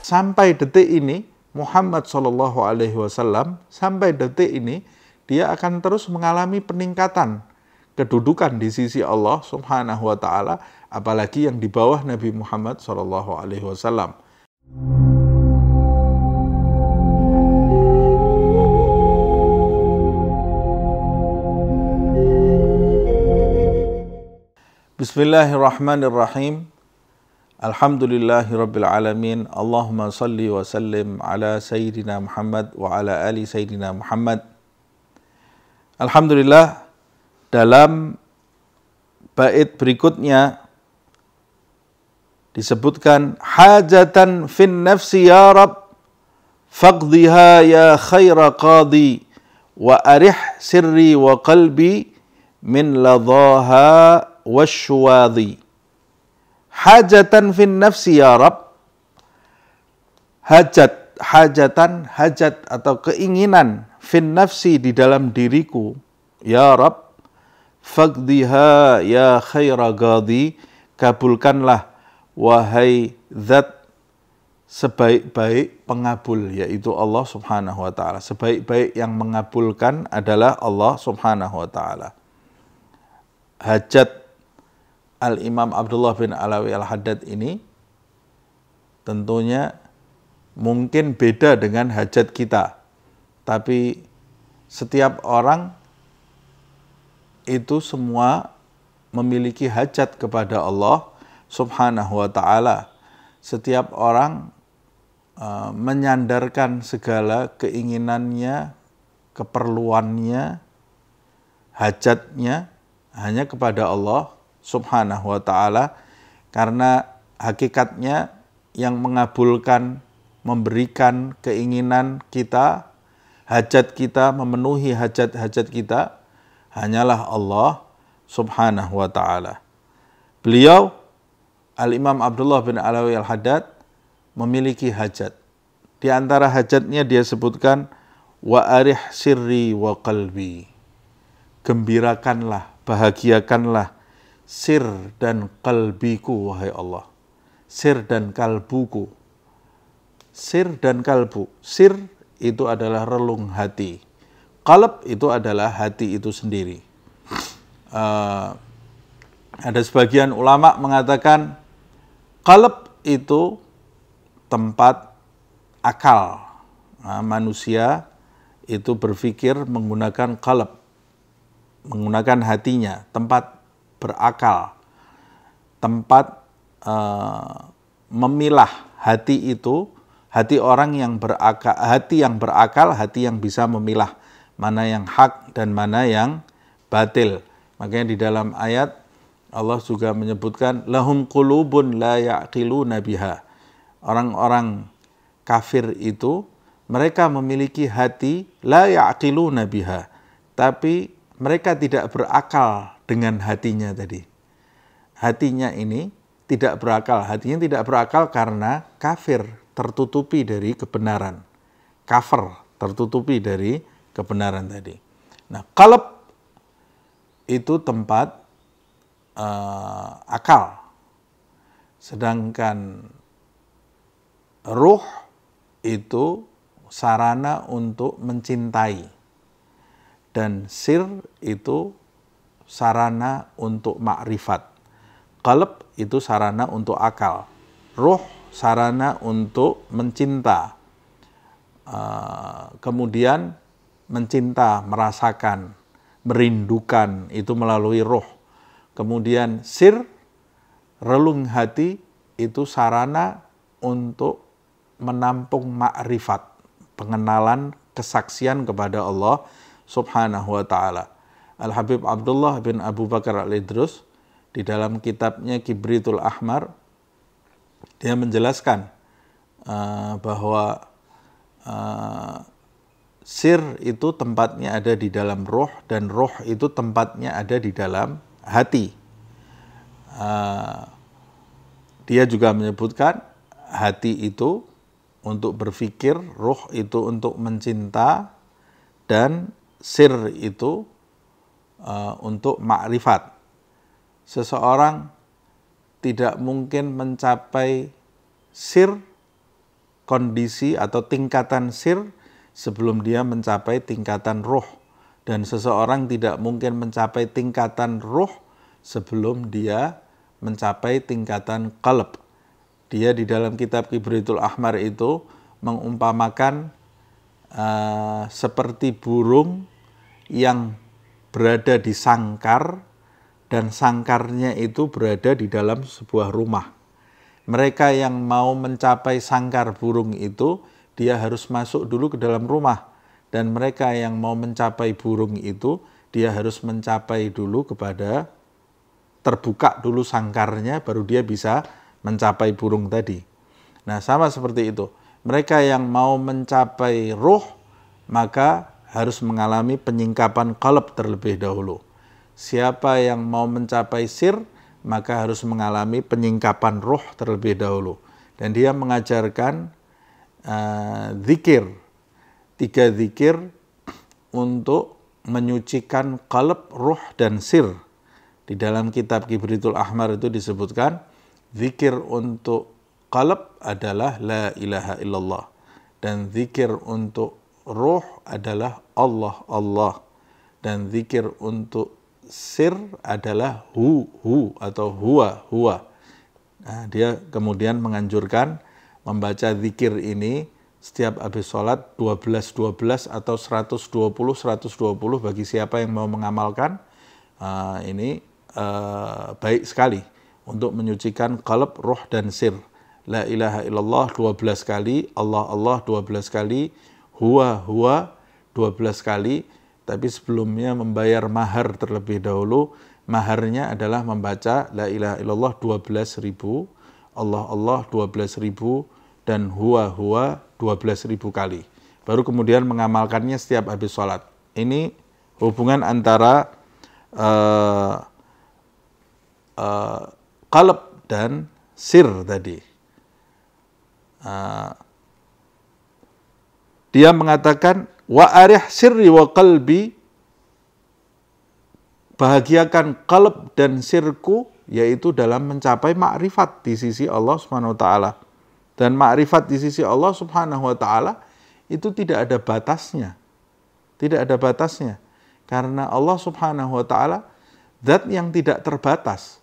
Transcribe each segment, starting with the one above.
Sampai detik ini Muhammad Shallallahu Alaihi Wasallam sampai detik ini dia akan terus mengalami peningkatan kedudukan di sisi Allah Subhanahu Wa Taala, apalagi yang di bawah Nabi Muhammad Shallallahu Alaihi Wasallam. Bismillahirrahmanirrahim. Alhamdulillahirrabbilalamin. Allahumma salli wa sallim ala Sayyidina Muhammad wa ala ali Sayyidina Muhammad. Alhamdulillah dalam bait berikutnya disebutkan hajatan fin nafsi ya Rab faqdiha ya khaira qadi wa arih sirri wa qalbi min ladhaha wasyuwadhi. Hajatan fin nafsi ya Rab. Hajat, hajatan, hajat atau keinginan fin nafsi di dalam diriku. Ya Rab, faqdiha ya khaira gadi. Kabulkanlah, wahai zat sebaik-baik pengabul yaitu Allah Subhanahu wa taala. Sebaik-baik yang mengabulkan adalah Allah Subhanahu wa taala. Hajat Al-Imam Abdullah bin Alawi Al-Haddad ini tentunya mungkin beda dengan hajat kita. Tapi setiap orang itu semua memiliki hajat kepada Allah Subhanahu wa taala. Setiap orang uh, menyandarkan segala keinginannya, keperluannya, hajatnya hanya kepada Allah Subhanahu wa taala karena hakikatnya yang mengabulkan memberikan keinginan kita hajat kita memenuhi hajat-hajat kita hanyalah Allah Subhanahu wa taala. Beliau Al-Imam Abdullah bin Alawi Al-Haddad memiliki hajat. Di antara hajatnya dia sebutkan wa arih sirri wa qalbi. Gembirakanlah, bahagiakanlah sir dan kalbiku wahai Allah sir dan kalbuku sir dan kalbu sir itu adalah relung hati kalb itu adalah hati itu sendiri uh, ada sebagian ulama mengatakan kalb itu tempat akal nah, manusia itu berpikir menggunakan kalb menggunakan hatinya tempat berakal. Tempat uh, memilah hati itu, hati orang yang berakal, hati yang berakal, hati yang bisa memilah mana yang hak dan mana yang batil. Makanya di dalam ayat Allah juga menyebutkan lahum qulubun la yaqiluna biha. Orang-orang kafir itu mereka memiliki hati la yaqiluna biha, tapi mereka tidak berakal dengan hatinya tadi. Hatinya ini tidak berakal, hatinya tidak berakal karena kafir tertutupi dari kebenaran. kafir tertutupi dari kebenaran tadi. Nah, kalb itu tempat uh, akal. Sedangkan ruh itu sarana untuk mencintai. Dan sir itu sarana untuk makrifat. Qalb itu sarana untuk akal. roh sarana untuk mencinta. Eh, kemudian mencinta, merasakan, merindukan itu melalui roh, Kemudian sir relung hati itu sarana untuk menampung makrifat, pengenalan kesaksian kepada Allah Subhanahu wa taala. Al-Habib Abdullah bin Abu Bakar al-Idrus di dalam kitabnya Kibritul Ahmar dia menjelaskan uh, bahwa uh, sir itu tempatnya ada di dalam roh dan roh itu tempatnya ada di dalam hati. Uh, dia juga menyebutkan hati itu untuk berpikir, roh itu untuk mencinta, dan sir itu Eh, untuk makrifat. Seseorang tidak mungkin mencapai sir kondisi atau tingkatan sir sebelum dia mencapai tingkatan roh dan seseorang tidak mungkin mencapai tingkatan roh sebelum dia mencapai tingkatan kalb. Dia di dalam kitab Kibritul Ahmar itu mengumpamakan uh, seperti burung yang berada di sangkar dan sangkarnya itu berada di dalam sebuah rumah. Mereka yang mau mencapai sangkar burung itu dia harus masuk dulu ke dalam rumah dan mereka yang mau mencapai burung itu dia harus mencapai dulu kepada terbuka dulu sangkarnya baru dia bisa mencapai burung tadi. Nah, sama seperti itu. Mereka yang mau mencapai roh maka harus mengalami penyingkapan kalb terlebih dahulu. Siapa yang mau mencapai sir, maka harus mengalami penyingkapan ruh terlebih dahulu. Dan dia mengajarkan uh, zikir, tiga zikir untuk menyucikan kalb ruh, dan sir. Di dalam kitab Kibritul Ahmar itu disebutkan, zikir untuk kalb adalah la ilaha illallah. Dan zikir untuk ruh adalah Allah Allah dan zikir untuk sir adalah hu hu atau huwa huwa. Nah, dia kemudian menganjurkan membaca zikir ini setiap habis sholat 12 12 atau 120 120 bagi siapa yang mau mengamalkan uh, ini uh, baik sekali untuk menyucikan kalb ruh dan sir. La ilaha illallah 12 kali, Allah Allah 12 kali, hua huwa 12 kali tapi sebelumnya membayar mahar terlebih dahulu maharnya adalah membaca la ilaha illallah belas ribu Allah Allah belas ribu dan hua huwa belas ribu kali baru kemudian mengamalkannya setiap habis sholat ini hubungan antara uh, eh, uh, eh, kalb dan sir tadi uh, dia mengatakan wa arih sirri wa qalbi bahagiakan kalb dan sirku yaitu dalam mencapai makrifat di sisi Allah Subhanahu wa taala. Dan makrifat di sisi Allah Subhanahu wa taala itu tidak ada batasnya. Tidak ada batasnya. Karena Allah Subhanahu wa taala zat yang tidak terbatas.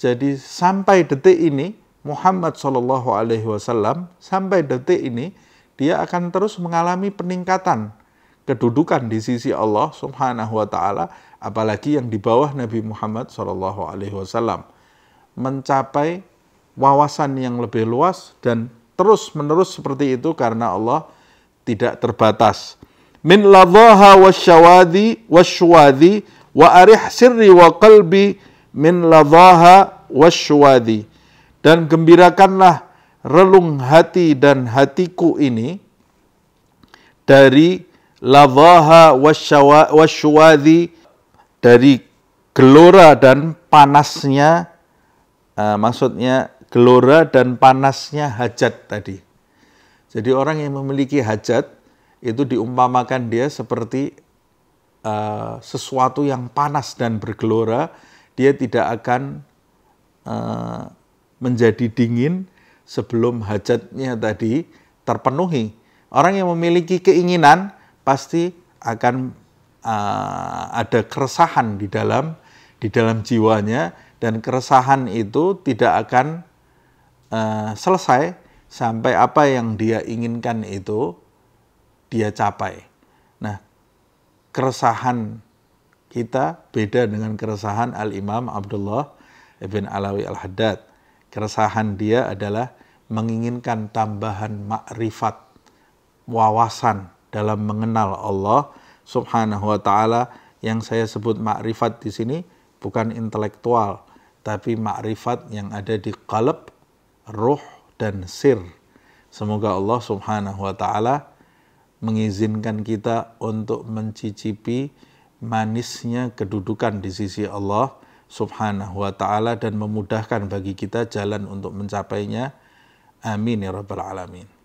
Jadi sampai detik ini Muhammad Shallallahu alaihi wasallam sampai detik ini dia akan terus mengalami peningkatan kedudukan di sisi Allah Subhanahu wa taala apalagi yang di bawah Nabi Muhammad Shallallahu alaihi wasallam mencapai wawasan yang lebih luas dan terus-menerus seperti itu karena Allah tidak terbatas. Min ladhaha wasyawadi wasyuwadi wa arih sirri wa qalbi min ladhaha wasyuwadi. Dan gembirakanlah relung hati dan hatiku ini dari lavaha wasyuwadhi dari gelora dan panasnya uh, maksudnya gelora dan panasnya hajat tadi. Jadi orang yang memiliki hajat itu diumpamakan dia seperti uh, sesuatu yang panas dan bergelora, dia tidak akan uh, menjadi dingin sebelum hajatnya tadi terpenuhi. Orang yang memiliki keinginan pasti akan uh, ada keresahan di dalam di dalam jiwanya dan keresahan itu tidak akan uh, selesai sampai apa yang dia inginkan itu dia capai. Nah, keresahan kita beda dengan keresahan Al-Imam Abdullah Ibn Alawi Al-Haddad. Keresahan dia adalah menginginkan tambahan makrifat, wawasan dalam mengenal Allah Subhanahu wa taala yang saya sebut makrifat di sini bukan intelektual, tapi makrifat yang ada di qalb, ruh dan sir. Semoga Allah Subhanahu wa taala mengizinkan kita untuk mencicipi manisnya kedudukan di sisi Allah subhanahu wa ta'ala dan memudahkan bagi kita jalan untuk mencapainya. Amin ya rabbal alamin.